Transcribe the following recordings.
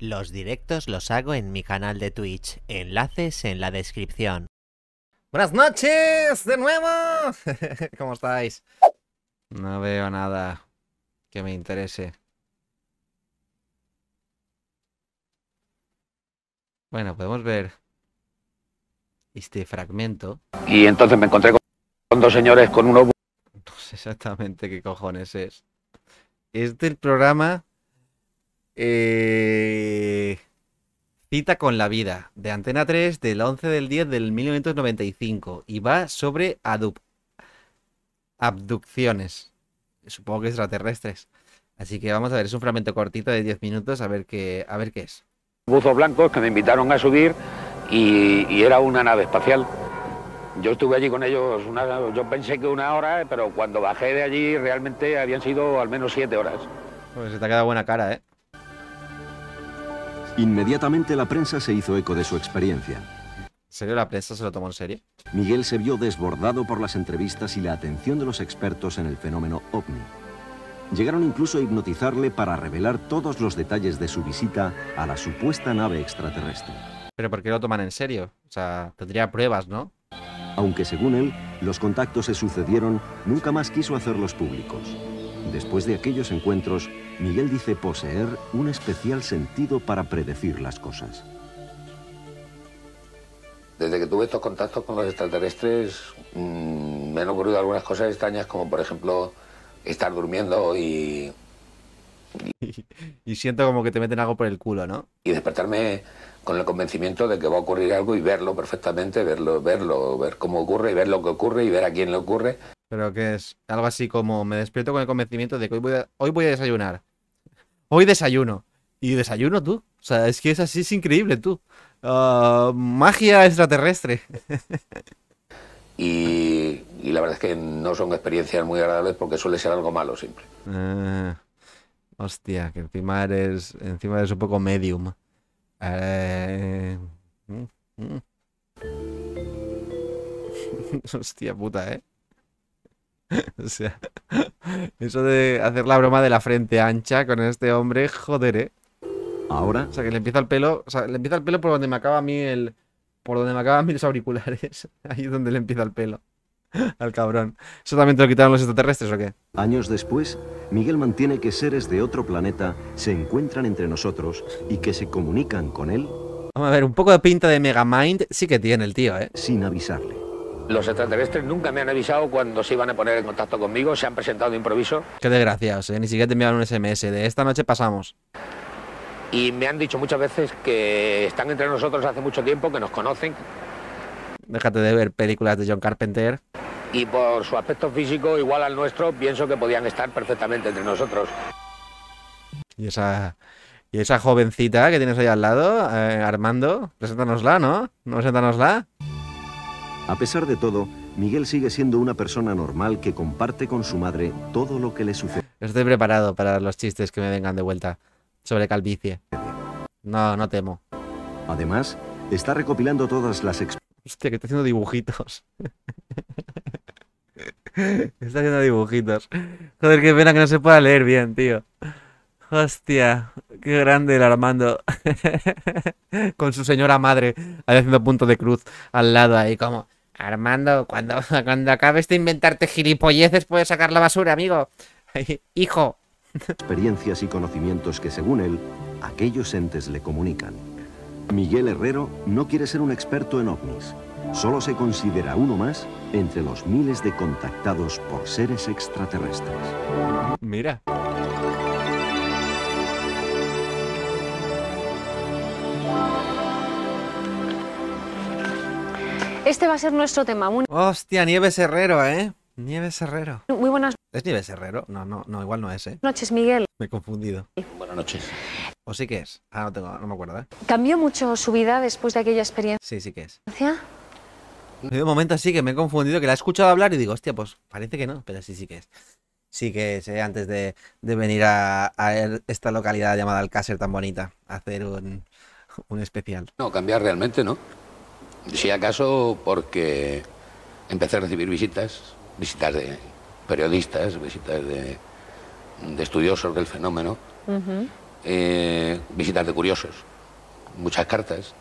Los directos los hago en mi canal de Twitch, enlaces en la descripción. Buenas noches, de nuevo. ¿Cómo estáis? No veo nada que me interese. Bueno, podemos ver este fragmento. Y entonces me encontré con dos señores con uno... No sé exactamente qué cojones es. Es del programa eh, cita con la vida, de Antena 3, del 11 del 10 del 1995, y va sobre abducciones, supongo que extraterrestres. Así que vamos a ver, es un fragmento cortito de 10 minutos, a ver qué, a ver qué es. Buzos blancos que me invitaron a subir y, era una nave espacial. Yo estuve allí con ellos, una, yo pensé que una hora, pero cuando bajé de allí realmente habían sido al menos siete horas. Pues se te ha quedado buena cara, ¿eh? Inmediatamente la prensa se hizo eco de su experiencia. ¿Serio la prensa se lo tomó en serio? Miguel se vio desbordado por las entrevistas y la atención de los expertos en el fenómeno ovni. Llegaron incluso a hipnotizarle para revelar todos los detalles de su visita a la supuesta nave extraterrestre. ¿Pero por qué lo toman en serio? O sea, tendría pruebas, ¿no? Aunque según él, los contactos se sucedieron, nunca más quiso hacerlos públicos. Después de aquellos encuentros, Miguel dice poseer un especial sentido para predecir las cosas. Desde que tuve estos contactos con los extraterrestres, mm, me han ocurrido algunas cosas extrañas, como por ejemplo estar durmiendo y... Y, y siento como que te meten algo por el culo, ¿no? Y despertarme con el convencimiento de que va a ocurrir algo y verlo perfectamente, verlo, verlo, ver cómo ocurre y ver lo que ocurre y ver a quién le ocurre. Pero que es algo así como me despierto con el convencimiento de que hoy voy a, desayunar. Hoy desayuno. Y desayuno tú. O sea, es que es así, es increíble tú. Ah, magia extraterrestre. y, la verdad es que no son experiencias muy agradables porque suele ser algo malo siempre. Ah, hostia, que encima eres, encima eres un poco medium. Eh, mm, mm. hostia puta, ¿eh? O sea, eso de hacer la broma de la frente ancha con este hombre, joder, ¿eh? Ahora. O sea, que le empieza el pelo, o sea, le empieza el pelo por donde me acaba a mí el. Por donde me acaban mis auriculares. Ahí es donde le empieza el pelo. Al cabrón. ¿Eso también te lo quitaron los extraterrestres o qué? Años después, Miguel mantiene que seres de otro planeta se encuentran entre nosotros y que se comunican con él. Vamos a ver, un poco de pinta de Megamind sí que tiene el tío, ¿eh? Sin avisarle. Los extraterrestres nunca me han avisado cuando se iban a poner en contacto conmigo, se han presentado de improviso. Qué desgraciados, eh, ni siquiera te enviaron un SMS de esta noche pasamos. Y me han dicho muchas veces que están entre nosotros hace mucho tiempo, que nos conocen. Déjate de ver películas de John Carpenter. Y por su aspecto físico igual al nuestro, pienso que podían estar perfectamente entre nosotros. Y esa, y esa jovencita que tienes ahí al lado, eh, Armando, preséntanosla, ¿no? ¿No preséntanosla? A pesar de todo, Miguel sigue siendo una persona normal que comparte con su madre todo lo que le sucede. Estoy preparado para los chistes que me vengan de vuelta sobre calvicie. No, no temo. Además, está recopilando todas las exp... Hostia, que está haciendo dibujitos. está haciendo dibujitos. Joder, qué pena que no se pueda leer bien, tío. Hostia, qué grande el Armando. Con su señora madre, haciendo punto de cruz al lado ahí, como... Armando, cuando, cuando acabes de inventarte gilipolleces puedes sacar la basura, amigo. Hijo. Experiencias y conocimientos que según él, aquellos entes le comunican. Miguel Herrero no quiere ser un experto en ovnis. Solo se considera uno más entre los miles de contactados por seres extraterrestres. Mira. Este va a ser nuestro tema. Hostia, Nieves Herrero, ¿eh? Nieves Herrero. Muy buenas. ¿Es Nieves Herrero? No, no, no, igual no es, ¿eh? Noches, Miguel. Me he confundido. Buenas noches. ¿O sí que es? Ah, no, tengo, no me acuerdo, ¿eh? ¿Cambió mucho su vida después de aquella experiencia? Sí, sí que es. un momento así que me he confundido, que la he escuchado hablar y digo, hostia, pues parece que no, pero sí, sí que es. Sí que es, ¿eh? antes de, venir a, esta localidad llamada Alcácer tan bonita, a hacer un, un especial. No, cambiar realmente, ¿no? Si acaso porque empecé a recibir visitas, visitas de periodistas, visitas de, de estudiosos del fenómeno, eh, visitas de curiosos, muchas cartas,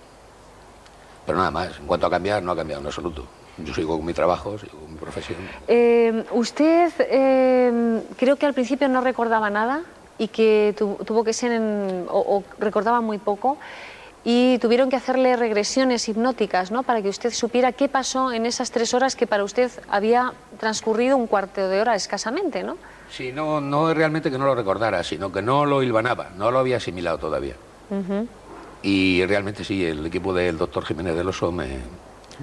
pero nada más. En cuanto a cambiar, no ha cambiado en absoluto. Yo sigo con mi trabajo, sigo con mi profesión. Eh, usted eh, creo que al principio no recordaba nada y que tuvo que ser, en, o recordaba muy poco y tuvieron que hacerle regresiones hipnóticas ¿no? para que usted supiera qué pasó en esas tres horas que para usted había transcurrido un cuarto de hora escasamente, ¿no? Sí, no, no realmente que no lo recordara, sino que no lo ilvanaba, no lo había asimilado todavía. Y realmente sí, el equipo del doctor Jiménez del Oso me...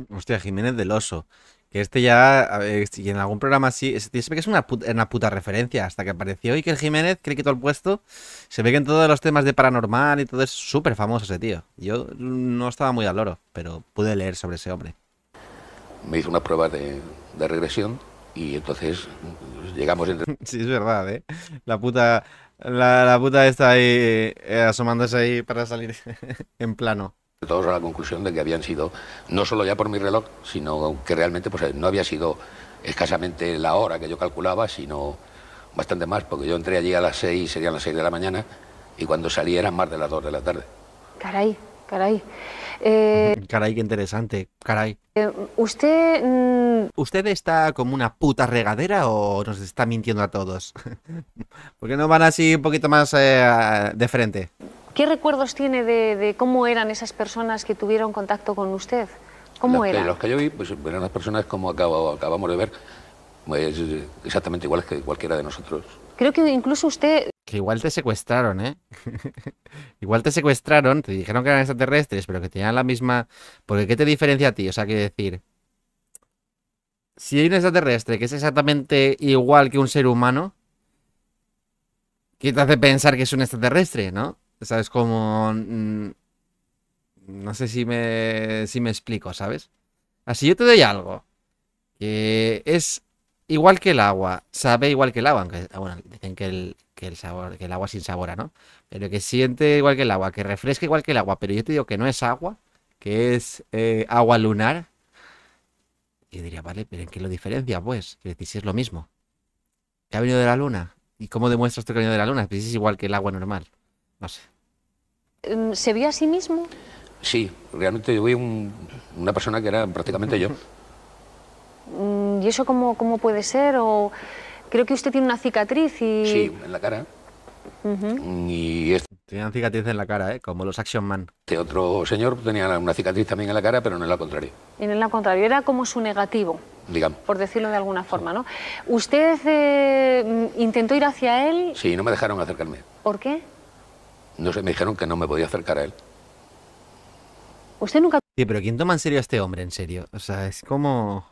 Hostia, Jiménez del Oso. Que este ya, y en algún programa sí, se ve que es una puta, referencia. Hasta que apareció Iker Jiménez, que le quitó el puesto. Se ve que en todos los temas de paranormal y todo es súper famoso ese tío. Yo no estaba muy al loro, pero pude leer sobre ese hombre. Me hizo una prueba de, regresión y entonces llegamos entre... Sí, es verdad, ¿eh? La puta, la, puta está ahí eh, asomándose ahí para salir en plano todos a la conclusión de que habían sido, no solo ya por mi reloj, sino que realmente pues, no había sido escasamente la hora que yo calculaba, sino bastante más, porque yo entré allí a las seis serían las 6 de la mañana, y cuando salí eran más de las 2 de la tarde. Caray, caray. Eh, caray, qué interesante, caray. Eh, ¿Usted... Mm, ¿Usted está como una puta regadera o nos está mintiendo a todos? porque no van así un poquito más eh, de frente? ¿Qué recuerdos tiene de, cómo eran esas personas que tuvieron contacto con usted? ¿Cómo eran? Los que yo vi pues, eran las personas como acabamos de ver, pues, exactamente iguales que cualquiera de nosotros. Creo que incluso usted... Que igual te secuestraron, ¿eh? igual te secuestraron, te dijeron que eran extraterrestres, pero que tenían la misma... Porque ¿qué te diferencia a ti? O sea, quiero decir... Si hay un extraterrestre que es exactamente igual que un ser humano, ¿qué te hace pensar que es un extraterrestre, no? ¿Sabes? Como... Mm, no sé si me, si me explico, ¿sabes? Así yo te doy algo. Que es igual que el agua. Sabe igual que el agua. Aunque, ah, bueno, dicen que el, sabor, que el agua sin sabor, ¿no? Pero que siente igual que el agua, que refresca igual que el agua. Pero yo te digo que no es agua, que es eh, agua lunar. Y diría, vale, pero ¿en qué lo diferencia, pues? si es lo mismo. ¿Que ha venido de la luna? ¿Y cómo demuestras que ha venido de la luna? Pues es igual que el agua normal. No sé. Mm, ¿Se vio a sí mismo? Sí, realmente yo vi un, una persona que era prácticamente yo. Mm, ¿Y eso cómo, cómo, puede ser? O creo que usted tiene una cicatriz y... Sí, en la cara. Y este cicatriz en la cara, ¿eh? como los Action Man. Este otro señor tenía una cicatriz también en la cara, pero no en la contraria. Y en la contraria, era como su negativo. Digamos. Por decirlo de alguna forma, ¿no? ¿Usted eh, mm, intentó ir hacia él? Sí, no me dejaron acercarme. ¿Por qué? No sé, me dijeron que no me podía acercar a él. Usted nunca... Sí, pero ¿quién toma en serio a este hombre, en serio? O sea, es como...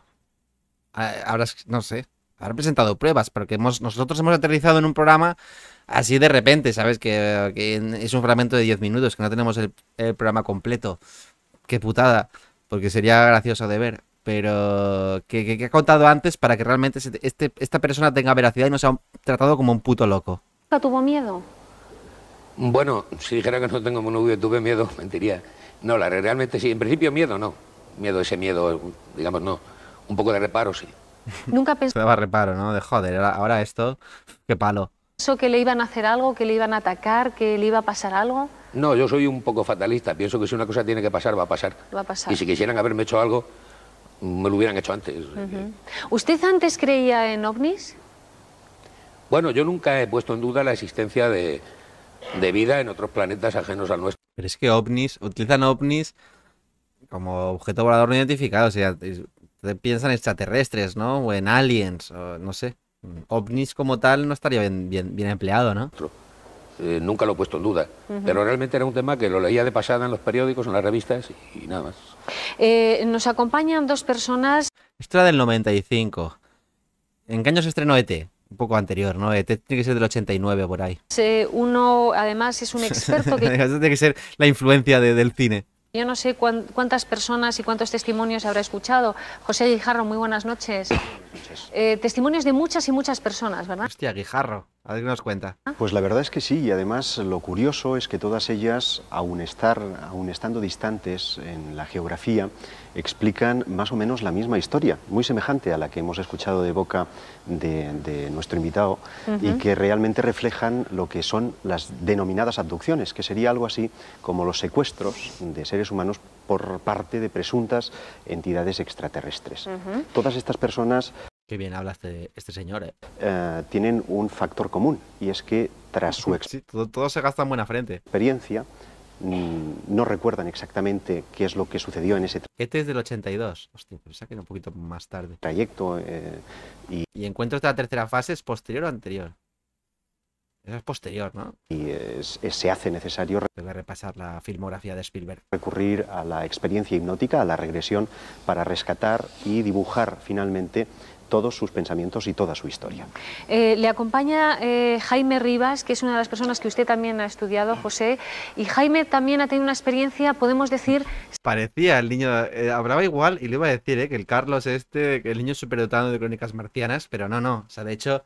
Ahora, no sé, habrá presentado pruebas, porque hemos, nosotros hemos aterrizado en un programa así de repente, ¿sabes? Que, es un fragmento de 10 minutos, que no tenemos el, programa completo. Qué putada, porque sería gracioso de ver. Pero que, que, ha contado antes para que realmente este, esta persona tenga veracidad y no sea tratado como un puto loco. ¿Tuvo miedo? Bueno, si dijera que no tengo y tuve miedo, mentiría. No, la, realmente sí. En principio miedo no. Miedo, ese miedo, digamos, no. Un poco de reparo, sí. Nunca pensó... Daba reparo, ¿no? De joder, ahora esto, qué palo. ¿Pensó que le iban a hacer algo, que le iban a atacar, que le iba a pasar algo? No, yo soy un poco fatalista. Pienso que si una cosa tiene que pasar, va a pasar. Va a pasar. Y si quisieran haberme hecho algo, me lo hubieran hecho antes. ¿Usted antes creía en ovnis? Bueno, yo nunca he puesto en duda la existencia de, de vida en otros planetas ajenos al nuestro. Pero es que ovnis, utilizan ovnis como objeto volador no identificado, o sea, piensan extraterrestres, ¿no? O en aliens, no sé. Ovnis como tal no estaría bien, empleado, ¿no? Eh, nunca lo he puesto en duda, pero realmente era un tema que lo leía de pasada en los periódicos, en las revistas y, nada más. Eh, nos acompañan dos personas. Esto era del 95. ¿En qué estrenó ET? un poco anterior, ¿no? Eh, tiene que ser del 89 por ahí. uno, además, es un experto que... tiene que ser la influencia del cine. Yo no sé cuántas personas y cuántos testimonios habrá escuchado. José Guijarro, muy buenas noches. Eh, testimonios de muchas y muchas personas, ¿verdad? Hostia, Guijarro, a ver qué nos cuenta. Ah. Pues la verdad es que sí, y además lo curioso es que todas ellas, aún estar, aun estando distantes en la geografía, explican más o menos la misma historia, muy semejante a la que hemos escuchado de boca de, nuestro invitado, y que realmente reflejan lo que son las denominadas abducciones, que sería algo así como los secuestros de seres humanos por parte de presuntas entidades extraterrestres. Todas estas personas Qué bien habla este, este señor. Eh. Eh, tienen un factor común y es que tras su todo, se gasta buena frente. experiencia, Mm, no recuerdan exactamente qué es lo que sucedió en ese Este es del 82, hostia, pensaba pues que un poquito más tarde. Trayecto eh, y... y... encuentros de tercera fase es posterior o anterior? Eso es posterior, ¿no? Y se hace necesario repasar la filmografía de Spielberg. recurrir a la experiencia hipnótica, a la regresión, para rescatar y dibujar finalmente todos sus pensamientos y toda su historia. Eh, le acompaña eh, Jaime Rivas, que es una de las personas que usted también ha estudiado, José, y Jaime también ha tenido una experiencia, podemos decir... Parecía el niño, eh, hablaba igual y le iba a decir que el Carlos este, el niño superdotado de Crónicas Marcianas, pero no, no, o sea, de hecho...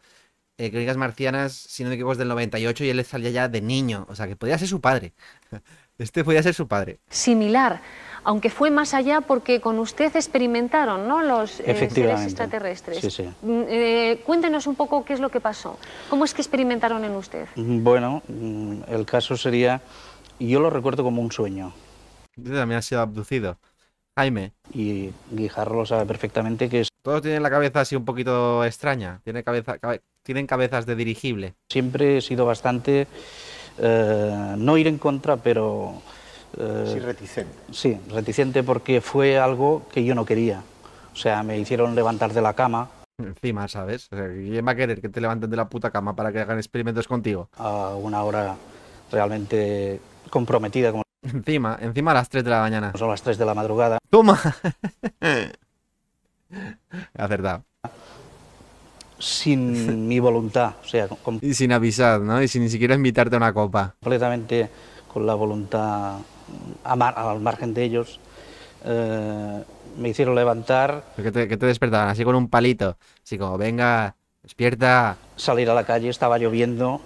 Crónicas Marcianas, si no me equivoco, es del 98 y él salía ya de niño, o sea que podía ser su padre. Este podía ser su padre. Similar, aunque fue más allá porque con usted experimentaron, ¿no? Los eh, seres extraterrestres. Mm, eh, cuéntenos un poco qué es lo que pasó. ¿Cómo es que experimentaron en usted? Mm, bueno, mm, el caso sería, yo lo recuerdo como un sueño. Este también ha sido abducido. Jaime. Y Guijarro lo sabe perfectamente que es... Todos tienen la cabeza así un poquito extraña. cabeza, tienen cabezas de dirigible. Siempre he sido bastante eh, no ir en contra, pero... Eh, sí, reticente. Sí, reticente porque fue algo que yo no quería. O sea, me hicieron levantar de la cama. Encima, ¿sabes? O ¿Quién va a querer que te levanten de la puta cama para que hagan experimentos contigo? A una hora realmente comprometida. Como... Encima, encima a las 3 de la mañana. Son las 3 de la madrugada. ¡Toma! Acertado sin mi voluntad, o sea, y sin avisar, ¿no? Y sin ni siquiera invitarte a una copa. Completamente con la voluntad mm, al margen de ellos. Eh, me hicieron levantar. que te despertaban? Así con un palito. Así como, venga, despierta. Salir a la calle, estaba lloviendo.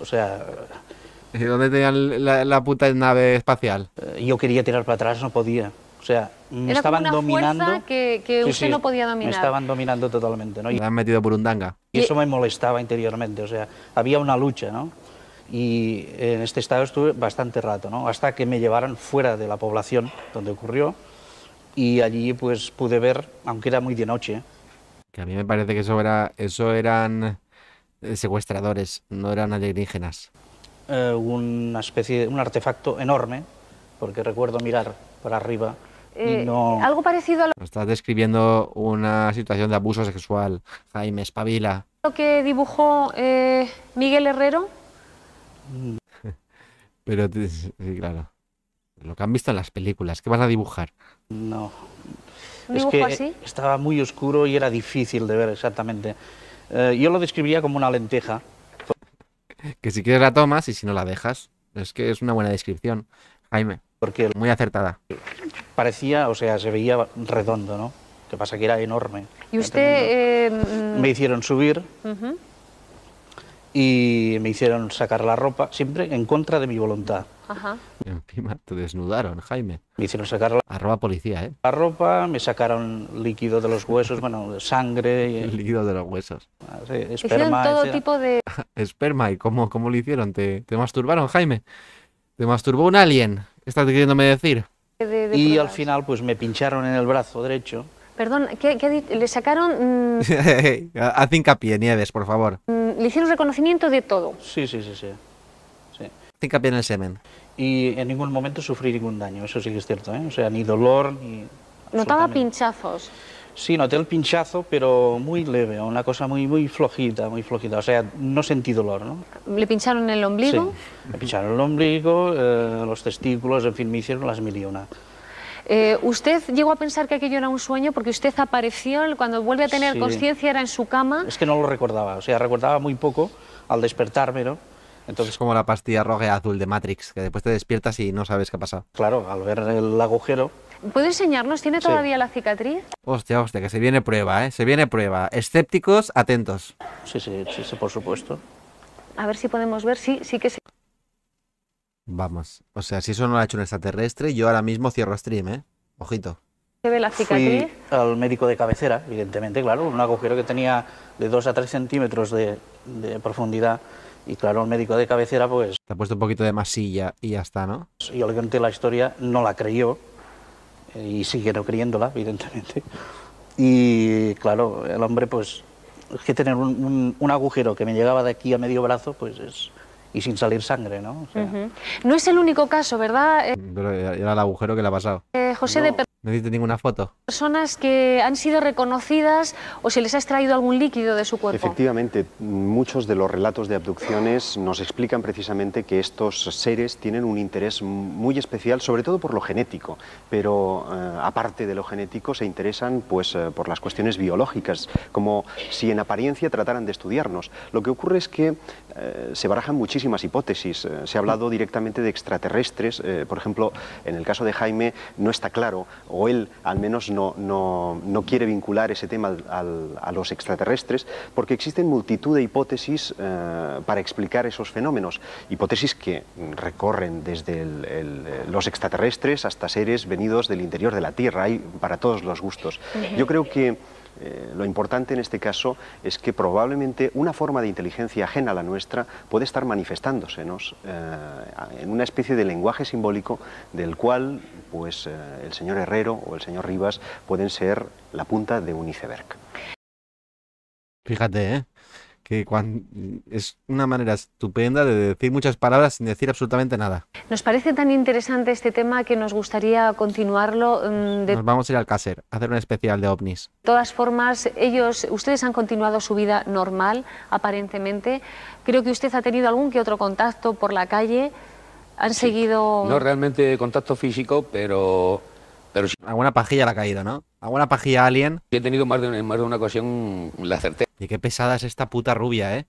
o sea. ¿Y dónde tenían la, puta nave espacial? Eh, yo quería tirar para atrás, no podía. O sea, me Era estaban una dominando. que, que usted no podía dominar. Me estaban dominando totalmente, ¿no? me han metido por un danga. Y eso me molestaba interiormente, o sea, había una lucha, ¿no? Y en este estado estuve bastante rato, ¿no? Hasta que me llevaron fuera de la población donde ocurrió y allí pues pude ver, aunque era muy de noche. Que a mí me parece que eso, era, eso eran eh, secuestradores, no eran alienígenas. Eh, una especie, un artefacto enorme, porque recuerdo mirar para arriba eh, algo parecido a lo... Estás describiendo una situación de abuso sexual, Jaime, espabila. Lo que dibujó eh, Miguel Herrero. Pero, sí, claro. Lo que han visto en las películas, ¿qué vas a dibujar? No. Es que estaba muy oscuro y era difícil de ver exactamente. Eh, yo lo describiría como una lenteja. que si quieres la tomas y si no la dejas. Es que es una buena descripción, Jaime. Porque muy acertada parecía, o sea, se veía redondo, ¿no? Que pasa que era enorme. ¿Y usted...? Eh, me hicieron subir y me hicieron sacar la ropa, siempre en contra de mi voluntad. Ajá. Encima te desnudaron, Jaime. Me hicieron sacar la... Arroba policía, ¿eh? La ropa, me sacaron líquido de los huesos, bueno, sangre... Y... líquido de los huesos. Ah, hicieron todo tipo de... esperma, ¿y cómo, lo hicieron? ¿Te, ¿Te masturbaron, Jaime? ¿Te masturbó un alien? ¿Estás queriéndome decir? y al final pues me pincharon en el brazo derecho. Perdón, ¿qué, le sacaron? Mm, haz hincapié, Nieves, por favor. Mm, le hicieron reconocimiento de todo. Sí, sí, sí, sí. sí. Haz hincapié en el semen. Y en ningún momento sufrí ningún daño, eso sí que es cierto, ¿eh? O sea, ni dolor, ni... Notaba pinchazos. Sí, noté el pinchazo, pero muy leve, una cosa muy, muy flojita, muy flojita, o sea, no sentí dolor, ¿no? ¿Le pincharon el ombligo? Sí, me pincharon el ombligo, eh, los testículos, en fin, me hicieron las mil eh, ¿Usted llegó a pensar que aquello era un sueño? Porque usted apareció, cuando vuelve a tener conciencia, era en su cama. Es que no lo recordaba, o sea, recordaba muy poco al despertarme, ¿no? Entonces, es como la pastilla roja y azul de Matrix, que después te despiertas y no sabes qué ha pasado. Claro, al ver el agujero, ¿Puede enseñarnos? ¿Tiene todavía la cicatriz? Hostia, hostia, que se viene prueba, ¿eh? Se viene prueba. Escépticos, atentos. Sí, sí, sí, por supuesto. A ver si podemos ver, sí, sí que sí. Vamos, o sea, si eso no lo ha hecho un extraterrestre, yo ahora mismo cierro stream, ¿eh? Ojito. ¿Se ve la cicatriz? al médico de cabecera, evidentemente, claro, un agujero que tenía de 2 a 3 centímetros de, profundidad. Y claro, el médico de cabecera, pues. Te ha puesto un poquito de masilla y ya está, ¿no? Yo le conté la historia, no la creyó, y sigue no creyéndola, evidentemente. Y claro, el hombre, pues, es que tener un, agujero que me llegaba de aquí a medio brazo, pues es, y sin salir sangre, ¿no? No es el único caso, ¿verdad? Eh, era el agujero que le ha pasado. Eh, José de ...no dice ninguna foto. Personas que han sido reconocidas o se les ha extraído algún líquido de su cuerpo. Efectivamente, muchos de los relatos de abducciones nos explican precisamente que estos seres tienen un interés muy especial, sobre todo por lo genético, pero eh, aparte de lo genético se interesan pues, eh, por las cuestiones biológicas, como si en apariencia trataran de estudiarnos. Lo que ocurre es que eh, se barajan muchísimas hipótesis. se ha hablado directamente de extraterrestres, por ejemplo, en el caso de Jaime no está claro o él al menos no, no, quiere vincular ese tema al, a los extraterrestres, porque existen multitud de hipótesis eh, para explicar esos fenómenos, hipótesis que recorren desde los extraterrestres hasta seres venidos del interior de la Tierra, hay para todos los gustos. Yo creo que eh, lo importante en este caso es que probablemente una forma de inteligencia ajena a la nuestra puede estar manifestándosenos eh, en una especie de lenguaje simbólico del cual pues, eh, el señor Herrero o el señor Rivas pueden ser la punta de un iceberg. Fíjate, ¿eh? que es una manera estupenda de decir muchas palabras sin decir absolutamente nada. Nos parece tan interesante este tema que nos gustaría continuarlo. Mm, nos vamos a ir al Cácer a hacer un especial de ovnis. De todas formas, ellos, ustedes han continuado su vida normal, aparentemente. Creo que usted ha tenido algún que otro contacto por la calle. Han seguido... No realmente contacto físico, pero... pero... Alguna pajilla la caído, ¿no? ¿Alguna pajilla alien? He tenido más de, más de una ocasión la certeza. Y qué pesada es esta puta rubia, ¿eh?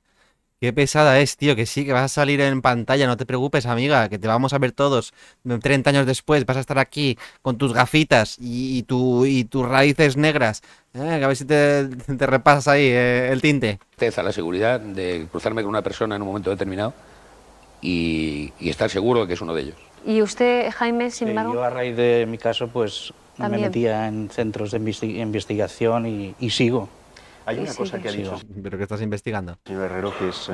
Qué pesada es, tío, que sí, que vas a salir en pantalla, no te preocupes, amiga, que te vamos a ver todos 30 años después, vas a estar aquí con tus gafitas y, y, y tus raíces negras. Eh, a ver si te, repasas ahí eh, el tinte. La seguridad de cruzarme con una persona en un momento determinado y, estar seguro de que es uno de ellos. ¿Y usted, Jaime, sin embargo? yo a raíz de mi caso, pues me metía en centros de investigación y, sigo. Hay una cosa que ha dicho. Pero que estás investigando. Señor Herrero, que es eh,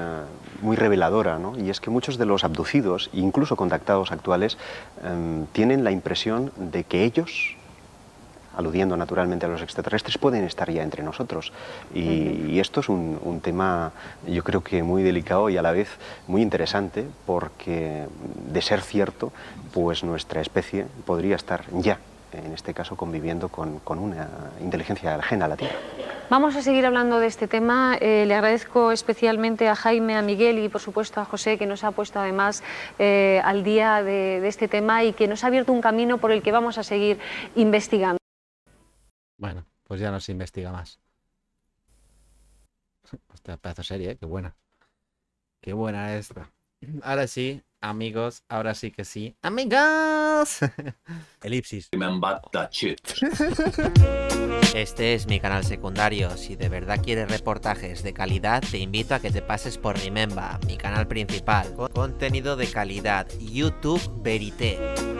muy reveladora, ¿no? Y es que muchos de los abducidos, incluso contactados actuales, em, tienen la impresión de que ellos aludiendo naturalmente a los extraterrestres, pueden estar ya entre nosotros. Y, esto es un, tema, yo creo que muy delicado y a la vez muy interesante, porque de ser cierto, pues nuestra especie podría estar ya en este caso conviviendo con, una inteligencia ajena a la Tierra. Vamos a seguir hablando de este tema. Eh, le agradezco especialmente a Jaime, a Miguel y por supuesto a José que nos ha puesto además eh, al día de, este tema y que nos ha abierto un camino por el que vamos a seguir investigando. Bueno, pues ya no se investiga más. Esta pedazo serie, ¿eh? qué buena. Qué buena esta. Ahora sí, amigos, ahora sí que sí. ¡Amigos! Elipsis. Este es mi canal secundario. Si de verdad quieres reportajes de calidad, te invito a que te pases por Remember, mi canal principal. Contenido de calidad. YouTube Verité.